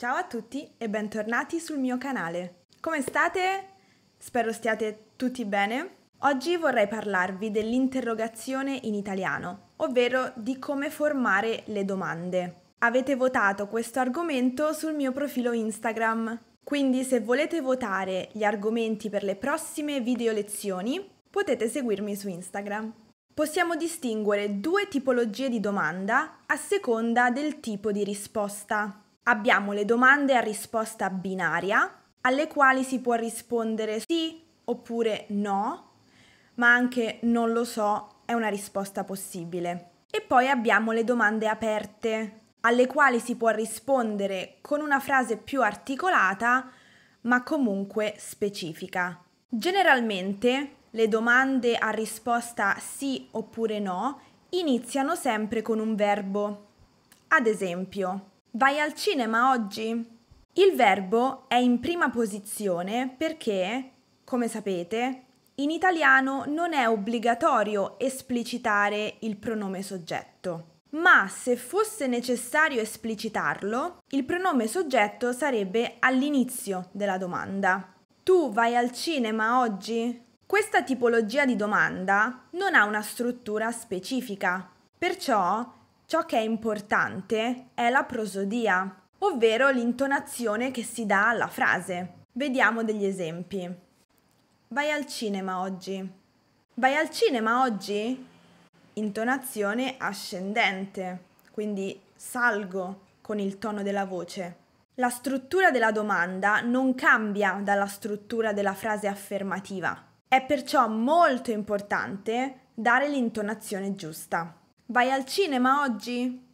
Ciao a tutti e bentornati sul mio canale. Come state? Spero stiate tutti bene. Oggi vorrei parlarvi dell'interrogazione in italiano, ovvero di come formare le domande. Avete votato questo argomento sul mio profilo Instagram, quindi se volete votare gli argomenti per le prossime video lezioni, potete seguirmi su Instagram. Possiamo distinguere due tipologie di domanda a seconda del tipo di risposta abbiamo le domande a risposta binaria, alle quali si può rispondere sì oppure no, ma anche non lo so è una risposta possibile. E poi abbiamo le domande aperte, alle quali si può rispondere con una frase più articolata, ma comunque specifica. Generalmente le domande a risposta sì oppure no iniziano sempre con un verbo. Ad esempio, Vai al cinema oggi? Il verbo è in prima posizione perché, come sapete, in italiano non è obbligatorio esplicitare il pronome soggetto. Ma se fosse necessario esplicitarlo, il pronome soggetto sarebbe all'inizio della domanda. Tu vai al cinema oggi? Questa tipologia di domanda non ha una struttura specifica, perciò Ciò che è importante è la prosodia, ovvero l'intonazione che si dà alla frase. Vediamo degli esempi. Vai al cinema oggi. Vai al cinema oggi? Intonazione ascendente, quindi salgo con il tono della voce. La struttura della domanda non cambia dalla struttura della frase affermativa. È perciò molto importante dare l'intonazione giusta. Vai al cinema oggi?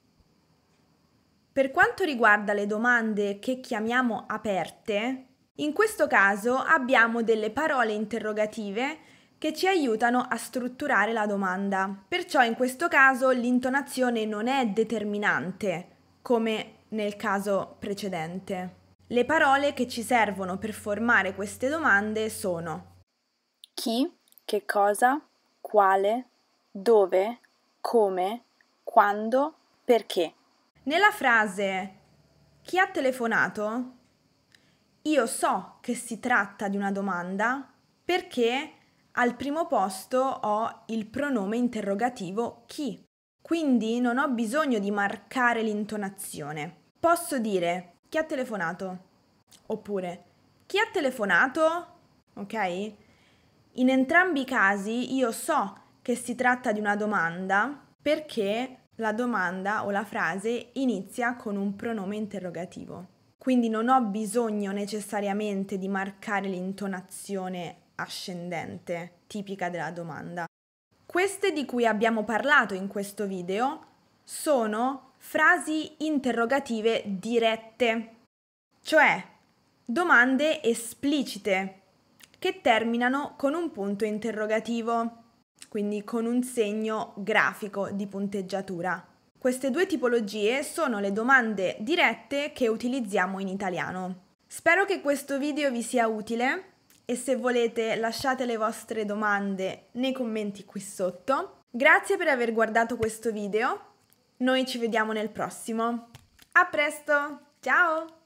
Per quanto riguarda le domande che chiamiamo aperte, in questo caso abbiamo delle parole interrogative che ci aiutano a strutturare la domanda. Perciò in questo caso l'intonazione non è determinante, come nel caso precedente. Le parole che ci servono per formare queste domande sono chi, che cosa, quale, dove, come, quando, perché. Nella frase chi ha telefonato? Io so che si tratta di una domanda perché al primo posto ho il pronome interrogativo chi. Quindi non ho bisogno di marcare l'intonazione. Posso dire chi ha telefonato? Oppure chi ha telefonato? Ok? In entrambi i casi io so che che si tratta di una domanda perché la domanda o la frase inizia con un pronome interrogativo. Quindi non ho bisogno necessariamente di marcare l'intonazione ascendente tipica della domanda. Queste di cui abbiamo parlato in questo video sono frasi interrogative dirette, cioè domande esplicite che terminano con un punto interrogativo quindi con un segno grafico di punteggiatura. Queste due tipologie sono le domande dirette che utilizziamo in italiano. Spero che questo video vi sia utile e se volete lasciate le vostre domande nei commenti qui sotto. Grazie per aver guardato questo video, noi ci vediamo nel prossimo. A presto, ciao!